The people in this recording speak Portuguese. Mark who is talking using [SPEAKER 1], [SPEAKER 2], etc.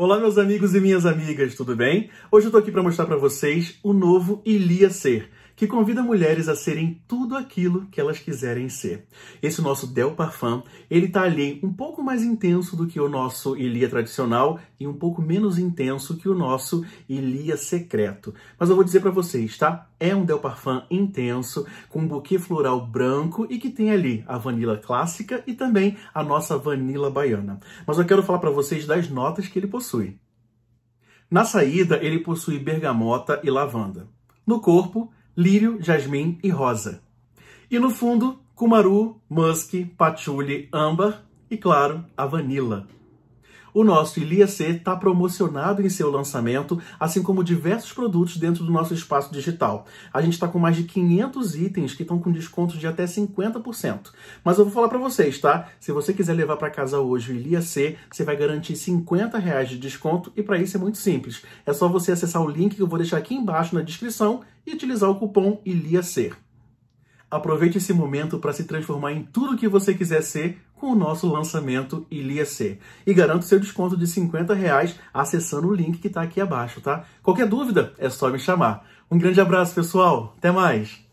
[SPEAKER 1] Olá, meus amigos e minhas amigas, tudo bem? Hoje eu tô aqui para mostrar para vocês o novo Ilia Ser que convida mulheres a serem tudo aquilo que elas quiserem ser. Esse nosso Del Parfum, ele tá ali um pouco mais intenso do que o nosso Ilia tradicional e um pouco menos intenso que o nosso Ilia secreto. Mas eu vou dizer para vocês, tá? É um Del Parfum intenso, com um buquê floral branco e que tem ali a vanila clássica e também a nossa vanila baiana. Mas eu quero falar para vocês das notas que ele possui. Na saída, ele possui bergamota e lavanda. No corpo, lírio, jasmim e rosa. E no fundo, cumaru, musk, patchouli, âmbar e, claro, a vanila. O nosso Ilia C está promocionado em seu lançamento, assim como diversos produtos dentro do nosso espaço digital. A gente está com mais de 500 itens que estão com desconto de até 50%. Mas eu vou falar para vocês, tá? Se você quiser levar para casa hoje o Ilia C, você vai garantir 50 reais de desconto e para isso é muito simples. É só você acessar o link que eu vou deixar aqui embaixo na descrição e utilizar o cupom C. Aproveite esse momento para se transformar em tudo o que você quiser ser com o nosso lançamento Ilia C. E garanto seu desconto de 50 reais acessando o link que está aqui abaixo, tá? Qualquer dúvida é só me chamar. Um grande abraço, pessoal. Até mais.